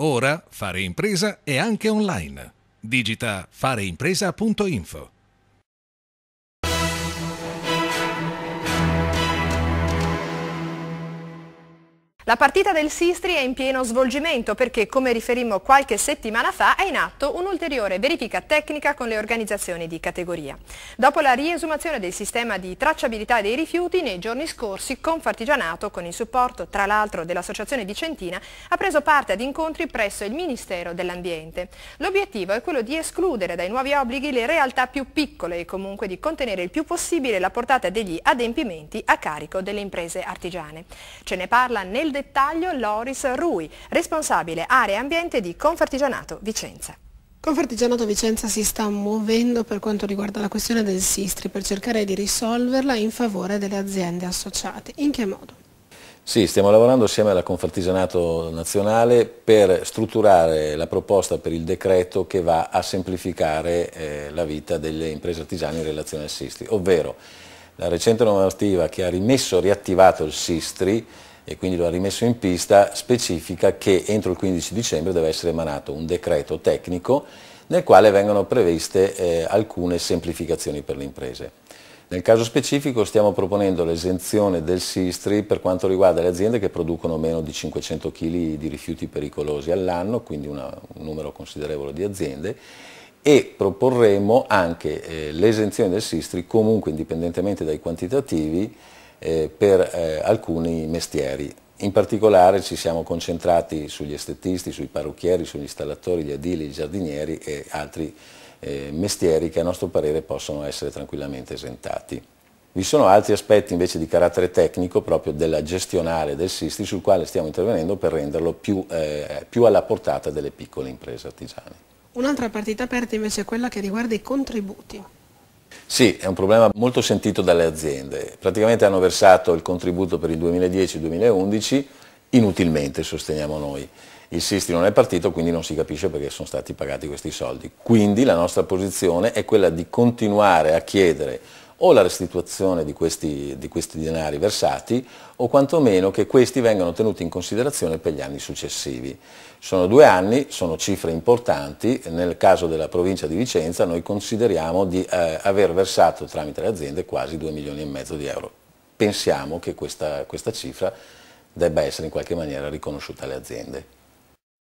Ora fare impresa è anche online. Digita fareimpresa.info. La partita del Sistri è in pieno svolgimento perché, come riferimmo qualche settimana fa, è in atto un'ulteriore verifica tecnica con le organizzazioni di categoria. Dopo la riesumazione del sistema di tracciabilità dei rifiuti, nei giorni scorsi Confartigianato, con il supporto tra l'altro dell'Associazione Vicentina, ha preso parte ad incontri presso il Ministero dell'Ambiente. L'obiettivo è quello di escludere dai nuovi obblighi le realtà più piccole e comunque di contenere il più possibile la portata degli adempimenti a carico delle imprese artigiane. Ce ne parla nel dettaglio Loris Rui, responsabile area e ambiente di Confartigianato Vicenza. Confartigianato Vicenza si sta muovendo per quanto riguarda la questione del Sistri per cercare di risolverla in favore delle aziende associate. In che modo? Sì, stiamo lavorando assieme alla Confartigianato Nazionale per strutturare la proposta per il decreto che va a semplificare eh, la vita delle imprese artigiane in relazione al Sistri, ovvero la recente normativa che ha rimesso, riattivato il Sistri e quindi lo ha rimesso in pista, specifica che entro il 15 dicembre deve essere emanato un decreto tecnico nel quale vengono previste eh, alcune semplificazioni per le imprese. Nel caso specifico stiamo proponendo l'esenzione del Sistri per quanto riguarda le aziende che producono meno di 500 kg di rifiuti pericolosi all'anno, quindi una, un numero considerevole di aziende, e proporremo anche eh, l'esenzione del Sistri comunque indipendentemente dai quantitativi eh, per eh, alcuni mestieri. In particolare ci siamo concentrati sugli estetisti, sui parrucchieri, sugli installatori, gli adili, i giardinieri e altri eh, mestieri che a nostro parere possono essere tranquillamente esentati. Vi sono altri aspetti invece di carattere tecnico proprio della gestionale del SISTI sul quale stiamo intervenendo per renderlo più, eh, più alla portata delle piccole imprese artigiane. Un'altra partita aperta invece è quella che riguarda i contributi. Sì, è un problema molto sentito dalle aziende. Praticamente hanno versato il contributo per il 2010-2011 inutilmente, sosteniamo noi. Il Sisti non è partito, quindi non si capisce perché sono stati pagati questi soldi. Quindi la nostra posizione è quella di continuare a chiedere o la restituzione di questi, di questi denari versati o quantomeno che questi vengano tenuti in considerazione per gli anni successivi. Sono due anni, sono cifre importanti, nel caso della provincia di Vicenza noi consideriamo di eh, aver versato tramite le aziende quasi 2 milioni e mezzo di euro. Pensiamo che questa, questa cifra debba essere in qualche maniera riconosciuta alle aziende.